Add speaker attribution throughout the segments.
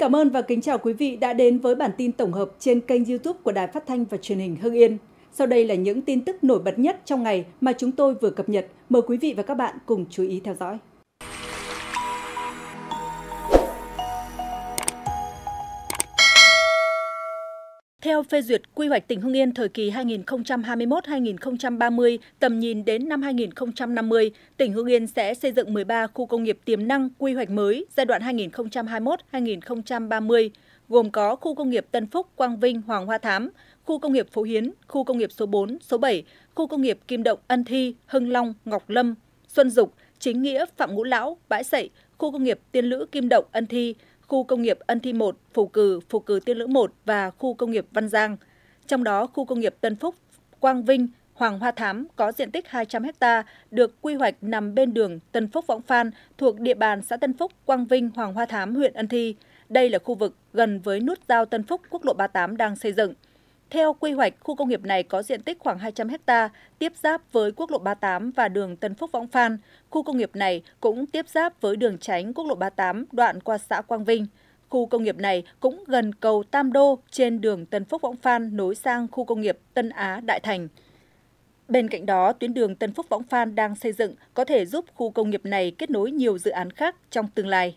Speaker 1: cảm ơn và kính chào quý vị đã đến với bản tin tổng hợp trên kênh YouTube của Đài Phát thanh và Truyền hình Hưng Yên. Sau đây là những tin tức nổi bật nhất trong ngày mà chúng tôi vừa cập nhật. Mời quý vị và các bạn cùng chú ý theo dõi. theo phê duyệt quy hoạch tỉnh Hưng Yên thời kỳ 2021-2030, tầm nhìn đến năm 2050, tỉnh Hưng Yên sẽ xây dựng 13 khu công nghiệp tiềm năng quy hoạch mới giai đoạn 2021-2030, gồm có khu công nghiệp Tân Phúc, Quang Vinh, Hoàng Hoa Thám, khu công nghiệp Phú Hiến, khu công nghiệp số 4, số 7, khu công nghiệp Kim Động, Ân Thi, Hưng Long, Ngọc Lâm, Xuân Dục, Chính Nghĩa, Phạm Ngũ Lão, Bãi Sậy, khu công nghiệp Tiên Lữ Kim Động, Ân Thi, khu công nghiệp Ân Thi 1, phủ Cử, phủ Cử Tiên Lữ 1 và khu công nghiệp Văn Giang. Trong đó, khu công nghiệp Tân Phúc, Quang Vinh, Hoàng Hoa Thám có diện tích 200 ha được quy hoạch nằm bên đường Tân Phúc Võng Phan thuộc địa bàn xã Tân Phúc, Quang Vinh, Hoàng Hoa Thám, huyện Ân Thi. Đây là khu vực gần với nút giao Tân Phúc quốc lộ 38 đang xây dựng. Theo quy hoạch, khu công nghiệp này có diện tích khoảng 200 ha, tiếp giáp với quốc lộ 38 và đường Tân Phúc Võng Phan. Khu công nghiệp này cũng tiếp giáp với đường tránh quốc lộ 38 đoạn qua xã Quang Vinh. Khu công nghiệp này cũng gần cầu Tam Đô trên đường Tân Phúc Võng Phan nối sang khu công nghiệp Tân Á Đại Thành. Bên cạnh đó, tuyến đường Tân Phúc Võng Phan đang xây dựng có thể giúp khu công nghiệp này kết nối nhiều dự án khác trong tương lai.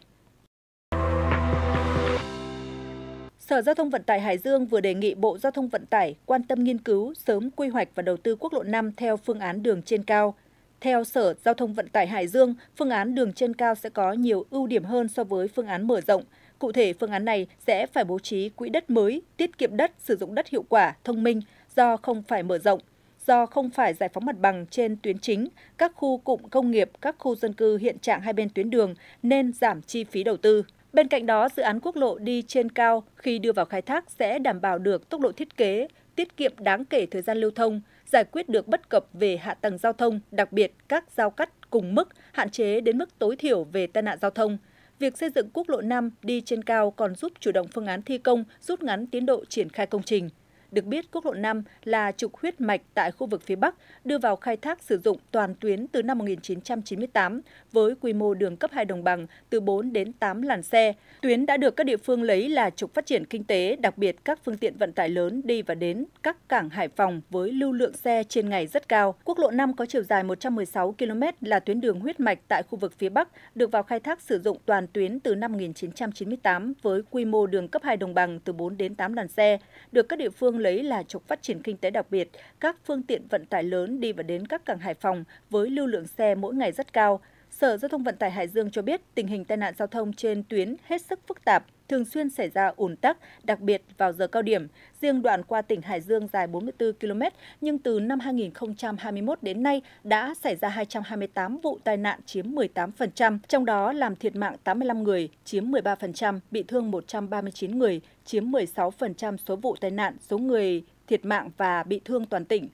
Speaker 1: Sở Giao thông Vận tải Hải Dương vừa đề nghị Bộ Giao thông Vận tải quan tâm nghiên cứu sớm quy hoạch và đầu tư quốc lộ 5 theo phương án đường trên cao. Theo Sở Giao thông Vận tải Hải Dương, phương án đường trên cao sẽ có nhiều ưu điểm hơn so với phương án mở rộng. Cụ thể, phương án này sẽ phải bố trí quỹ đất mới, tiết kiệm đất, sử dụng đất hiệu quả, thông minh do không phải mở rộng. Do không phải giải phóng mặt bằng trên tuyến chính, các khu cụm công nghiệp, các khu dân cư hiện trạng hai bên tuyến đường nên giảm chi phí đầu tư. Bên cạnh đó, dự án quốc lộ đi trên cao khi đưa vào khai thác sẽ đảm bảo được tốc độ thiết kế, tiết kiệm đáng kể thời gian lưu thông, giải quyết được bất cập về hạ tầng giao thông, đặc biệt các giao cắt cùng mức, hạn chế đến mức tối thiểu về tai nạn giao thông. Việc xây dựng quốc lộ 5 đi trên cao còn giúp chủ động phương án thi công, rút ngắn tiến độ triển khai công trình. Được biết, quốc lộ 5 là trục huyết mạch tại khu vực phía Bắc, đưa vào khai thác sử dụng toàn tuyến từ năm 1998 với quy mô đường cấp 2 đồng bằng từ 4 đến 8 làn xe. Tuyến đã được các địa phương lấy là trục phát triển kinh tế, đặc biệt các phương tiện vận tải lớn đi và đến các cảng Hải Phòng với lưu lượng xe trên ngày rất cao. Quốc lộ 5 có chiều dài 116 km là tuyến đường huyết mạch tại khu vực phía Bắc, được vào khai thác sử dụng toàn tuyến từ năm 1998 với quy mô đường cấp 2 đồng bằng từ 4 đến 8 làn xe, được các địa phương lấy là trục phát triển kinh tế đặc biệt, các phương tiện vận tải lớn đi và đến các cảng Hải Phòng với lưu lượng xe mỗi ngày rất cao. Sở Giao thông Vận tải Hải Dương cho biết tình hình tai nạn giao thông trên tuyến hết sức phức tạp, thường xuyên xảy ra ủn tắc, đặc biệt vào giờ cao điểm. Riêng đoạn qua tỉnh Hải Dương dài 44 km, nhưng từ năm 2021 đến nay đã xảy ra 228 vụ tai nạn chiếm 18%, trong đó làm thiệt mạng 85 người, chiếm 13%, bị thương 139 người, chiếm 16% số vụ tai nạn, số người thiệt mạng và bị thương toàn tỉnh.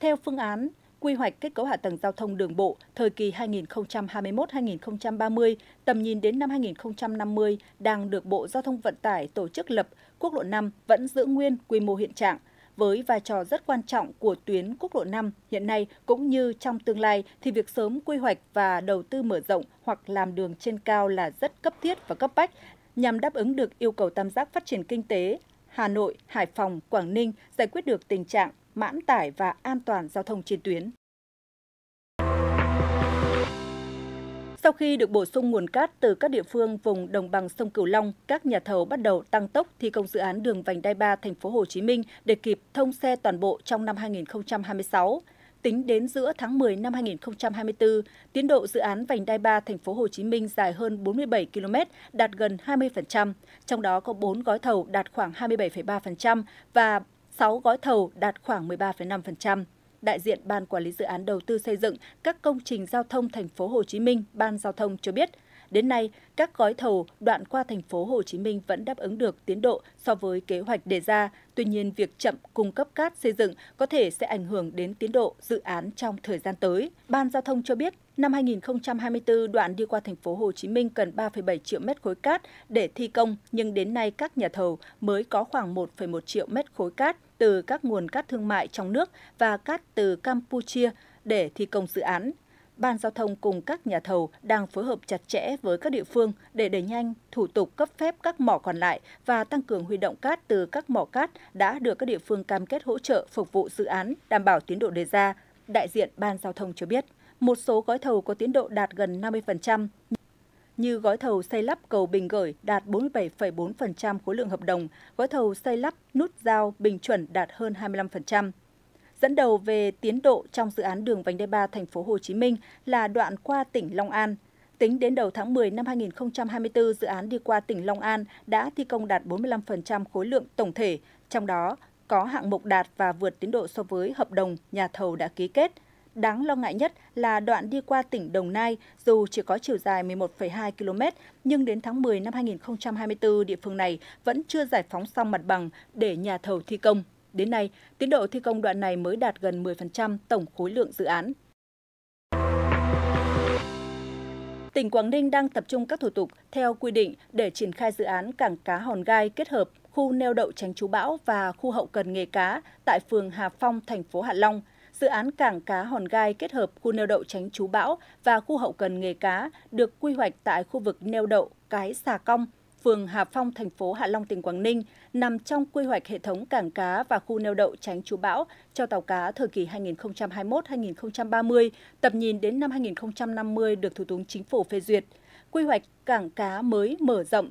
Speaker 1: Theo phương án quy hoạch kết cấu hạ tầng giao thông đường bộ thời kỳ 2021-2030, tầm nhìn đến năm 2050 đang được Bộ Giao thông Vận tải tổ chức lập, quốc lộ 5 vẫn giữ nguyên quy mô hiện trạng. Với vai trò rất quan trọng của tuyến quốc lộ 5 hiện nay cũng như trong tương lai thì việc sớm quy hoạch và đầu tư mở rộng hoặc làm đường trên cao là rất cấp thiết và cấp bách nhằm đáp ứng được yêu cầu tam giác phát triển kinh tế, Hà Nội, Hải Phòng, Quảng Ninh giải quyết được tình trạng mãn tải và an toàn giao thông trên tuyến. Sau khi được bổ sung nguồn cát từ các địa phương vùng đồng bằng sông Cửu Long, các nhà thầu bắt đầu tăng tốc thi công dự án đường vành đai 3 thành phố Hồ Chí Minh để kịp thông xe toàn bộ trong năm 2026. Tính đến giữa tháng 10 năm 2024, tiến độ dự án vành đai 3 thành phố Hồ Chí Minh dài hơn 47 km, đạt gần 20%, trong đó có 4 gói thầu đạt khoảng 27,3% và 6 gói thầu đạt khoảng 13,5%. Đại diện Ban Quản lý Dự án Đầu tư xây dựng các công trình giao thông thành phố Hồ Chí Minh, Ban Giao thông cho biết – Đến nay, các gói thầu đoạn qua thành phố Hồ Chí Minh vẫn đáp ứng được tiến độ so với kế hoạch đề ra. Tuy nhiên, việc chậm cung cấp cát xây dựng có thể sẽ ảnh hưởng đến tiến độ dự án trong thời gian tới. Ban Giao thông cho biết, năm 2024 đoạn đi qua thành phố Hồ Chí Minh cần 3,7 triệu mét khối cát để thi công, nhưng đến nay các nhà thầu mới có khoảng 1,1 triệu mét khối cát từ các nguồn cát thương mại trong nước và cát từ Campuchia để thi công dự án. Ban Giao thông cùng các nhà thầu đang phối hợp chặt chẽ với các địa phương để đẩy nhanh thủ tục cấp phép các mỏ còn lại và tăng cường huy động cát từ các mỏ cát đã được các địa phương cam kết hỗ trợ phục vụ dự án đảm bảo tiến độ đề ra, đại diện Ban Giao thông cho biết. Một số gói thầu có tiến độ đạt gần 50%, như gói thầu xây lắp cầu Bình Gởi đạt 47,4% khối lượng hợp đồng, gói thầu xây lắp nút giao Bình Chuẩn đạt hơn 25%. Dẫn đầu về tiến độ trong dự án đường vành đai 3 thành phố Hồ Chí Minh là đoạn qua tỉnh Long An. Tính đến đầu tháng 10 năm 2024, dự án đi qua tỉnh Long An đã thi công đạt 45% khối lượng tổng thể, trong đó có hạng mục đạt và vượt tiến độ so với hợp đồng nhà thầu đã ký kết. Đáng lo ngại nhất là đoạn đi qua tỉnh Đồng Nai, dù chỉ có chiều dài 11,2 km, nhưng đến tháng 10 năm 2024, địa phương này vẫn chưa giải phóng xong mặt bằng để nhà thầu thi công. Đến nay, tiến độ thi công đoạn này mới đạt gần 10% tổng khối lượng dự án. Tỉnh Quảng Ninh đang tập trung các thủ tục theo quy định để triển khai dự án cảng cá Hòn Gai kết hợp khu neo đậu tránh chú bão và khu hậu cần nghề cá tại phường Hà Phong, thành phố Hạ Long. Dự án cảng cá Hòn Gai kết hợp khu neo đậu tránh chú bão và khu hậu cần nghề cá được quy hoạch tại khu vực neo đậu Cái Xà Cong, phường Hà Phong, thành phố Hạ Long, tỉnh Quảng Ninh, nằm trong quy hoạch hệ thống cảng cá và khu neo đậu tránh chú bão cho tàu cá thời kỳ 2021-2030, tầm nhìn đến năm 2050 được Thủ tướng Chính phủ phê duyệt. Quy hoạch cảng cá mới mở rộng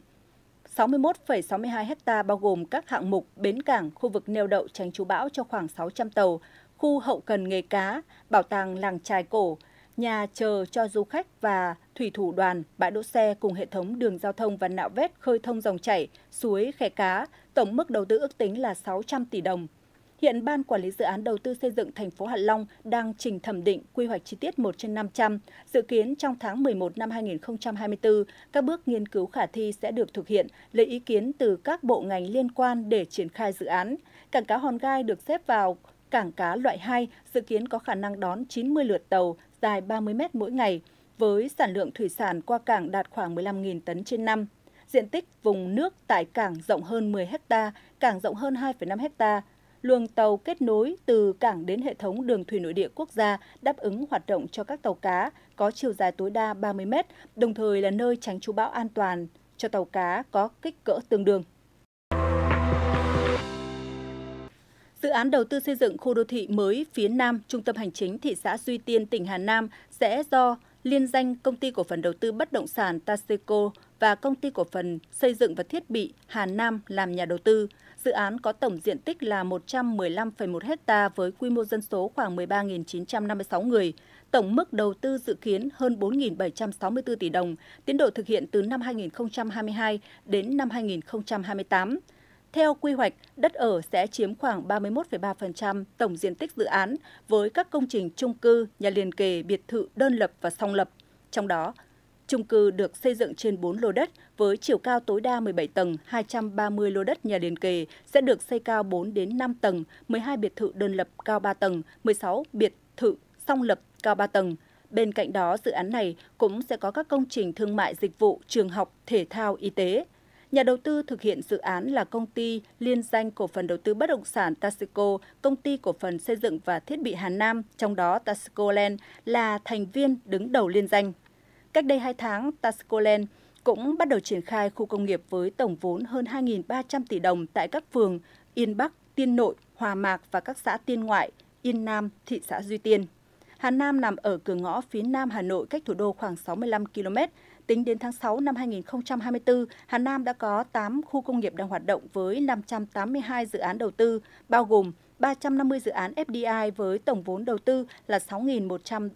Speaker 1: 61,62 ha bao gồm các hạng mục bến cảng, khu vực neo đậu tránh chú bão cho khoảng 600 tàu, khu hậu cần nghề cá, bảo tàng làng trài cổ, nhà chờ cho du khách và thủy thủ đoàn, bãi đỗ xe cùng hệ thống đường giao thông và nạo vét khơi thông dòng chảy, suối, khe cá. Tổng mức đầu tư ước tính là 600 tỷ đồng. Hiện Ban Quản lý Dự án Đầu tư xây dựng thành phố Hạ Long đang trình thẩm định quy hoạch chi tiết 1 trên 500. Dự kiến trong tháng 11 năm 2024, các bước nghiên cứu khả thi sẽ được thực hiện, lấy ý kiến từ các bộ ngành liên quan để triển khai dự án. Cảng cá Hòn Gai được xếp vào cảng cá loại 2 dự kiến có khả năng đón 90 lượt tàu dài 30 mét mỗi ngày, với sản lượng thủy sản qua cảng đạt khoảng 15.000 tấn trên năm. Diện tích vùng nước tại cảng rộng hơn 10 ha, cảng rộng hơn 2,5 ha. Luồng tàu kết nối từ cảng đến hệ thống đường thủy nội địa quốc gia đáp ứng hoạt động cho các tàu cá có chiều dài tối đa 30 mét, đồng thời là nơi tránh trú bão an toàn cho tàu cá có kích cỡ tương đương. Dự án đầu tư xây dựng khu đô thị mới phía Nam, trung tâm hành chính thị xã Duy Tiên, tỉnh Hà Nam sẽ do liên danh công ty cổ phần đầu tư bất động sản Taseco và công ty cổ phần xây dựng và thiết bị Hà Nam làm nhà đầu tư. Dự án có tổng diện tích là 115,1 hecta với quy mô dân số khoảng 13.956 người. Tổng mức đầu tư dự kiến hơn 4.764 tỷ đồng, tiến độ thực hiện từ năm 2022 đến năm 2028. Theo quy hoạch, đất ở sẽ chiếm khoảng 31,3% tổng diện tích dự án với các công trình chung cư, nhà liền kề, biệt thự đơn lập và song lập. Trong đó, chung cư được xây dựng trên 4 lô đất với chiều cao tối đa 17 tầng, 230 lô đất nhà liền kề sẽ được xây cao 4 đến 5 tầng, 12 biệt thự đơn lập cao 3 tầng, 16 biệt thự song lập cao 3 tầng. Bên cạnh đó, dự án này cũng sẽ có các công trình thương mại dịch vụ, trường học, thể thao, y tế. Nhà đầu tư thực hiện dự án là công ty liên danh cổ phần đầu tư bất động sản Tasico, công ty cổ phần xây dựng và thiết bị Hà Nam, trong đó Tasico Land là thành viên đứng đầu liên danh. Cách đây 2 tháng, Tasico Land cũng bắt đầu triển khai khu công nghiệp với tổng vốn hơn 2.300 tỷ đồng tại các phường Yên Bắc, Tiên Nội, Hòa Mạc và các xã Tiên Ngoại, Yên Nam, thị xã Duy Tiên. Hà Nam nằm ở cửa ngõ phía nam Hà Nội cách thủ đô khoảng 65 km, Tính đến tháng 6 năm 2024, Hà Nam đã có 8 khu công nghiệp đang hoạt động với 582 dự án đầu tư, bao gồm 350 dự án FDI với tổng vốn đầu tư là 6.130